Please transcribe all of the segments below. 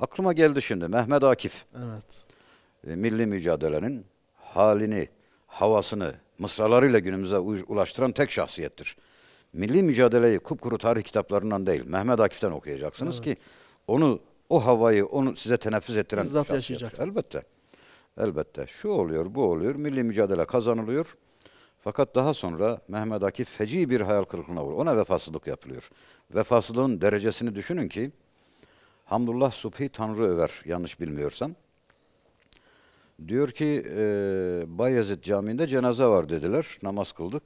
Aklıma geldi şimdi Mehmet Akif. Evet. E, milli mücadelenin halini, havasını mısralarıyla günümüze ulaştıran tek şahsiyettir. Milli mücadeleyi kupkuru tarih kitaplarından değil, Mehmet Akif'ten okuyacaksınız evet. ki onu o havayı onu size teneffüs ettiren Bizzat yaşayacaksınız. Elbette. Elbette. Şu oluyor, bu oluyor. Milli mücadele kazanılıyor. Fakat daha sonra Mehmet Akif feci bir hayal kırıklığına uğruyor. Ona vefasızlık yapılıyor. Vefasızlığın derecesini düşünün ki Hamdullah Subhi Tanrı Över yanlış bilmiyorsam. Diyor ki e, Bayezid Camii'nde cenaze var dediler. Namaz kıldık.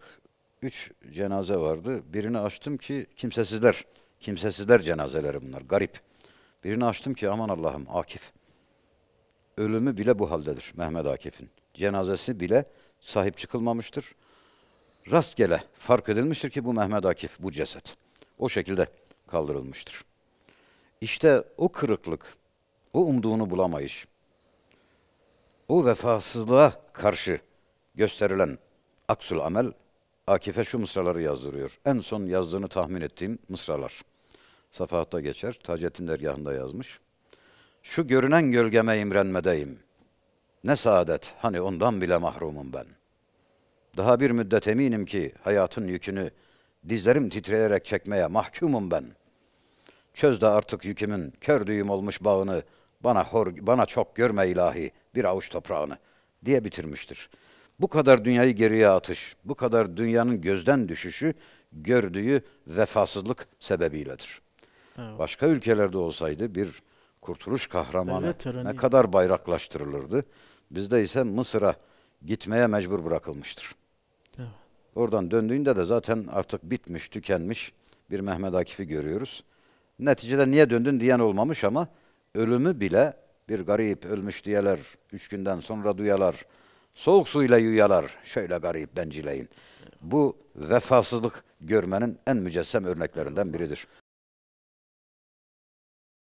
Üç cenaze vardı. Birini açtım ki kimsesizler. Kimsesizler cenazeleri bunlar. Garip. Birini açtım ki aman Allah'ım Akif. Ölümü bile bu haldedir Mehmet Akif'in. Cenazesi bile sahip çıkılmamıştır. Rastgele fark edilmiştir ki bu Mehmet Akif, bu ceset. O şekilde kaldırılmıştır. İşte o kırıklık, o umduğunu bulamayış, o vefasızlığa karşı gösterilen aksül amel, Akif'e şu mısraları yazdırıyor. En son yazdığını tahmin ettiğim mısralar. Safahat'ta geçer, Tacettin dergahında yazmış. Şu görünen gölgeme imrenmedeyim. Ne saadet, hani ondan bile mahrumum ben. Daha bir müddet eminim ki hayatın yükünü dizlerim titreyerek çekmeye mahkumum ben.'' Çöz de artık yükümün, kör düğüm olmuş bağını, bana, hor, bana çok görme ilahi bir avuç toprağını diye bitirmiştir. Bu kadar dünyayı geriye atış, bu kadar dünyanın gözden düşüşü gördüğü vefasızlık sebebiyledir. Evet. Başka ülkelerde olsaydı bir kurtuluş kahramanı evet, ne kadar bayraklaştırılırdı. Bizde ise Mısır'a gitmeye mecbur bırakılmıştır. Evet. Oradan döndüğünde de zaten artık bitmiş, tükenmiş bir Mehmet Akif'i görüyoruz. Neticede niye döndün diyen olmamış ama ölümü bile bir garip ölmüş diyeler, üç günden sonra duyalar, soğuk suyla yuyalar, şöyle garip bencileyin. Bu vefasızlık görmenin en mücessem örneklerinden biridir.